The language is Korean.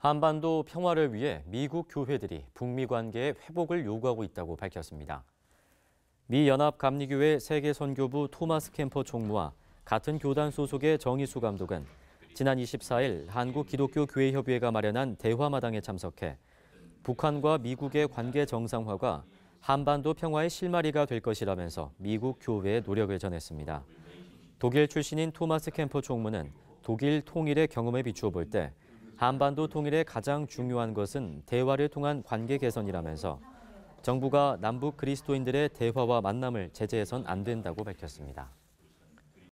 한반도 평화를 위해 미국 교회들이 북미 관계의 회복을 요구하고 있다고 밝혔습니다. 미 연합 감리교회 세계 선교부 토마스 캠퍼 총무와 같은 교단 소속의 정희수 감독은 지난 24일 한국 기독교 교회 협의회가 마련한 대화마당에 참석해 북한과 미국의 관계 정상화가 한반도 평화의 실마리가 될 것이라면서 미국 교회의 노력을 전했습니다. 독일 출신인 토마스 캠퍼 총무는 독일 통일의 경험에 비추어 볼때 한반도 통일의 가장 중요한 것은 대화를 통한 관계 개선이라면서 정부가 남북 그리스도인들의 대화와 만남을 제재해선 안 된다고 밝혔습니다.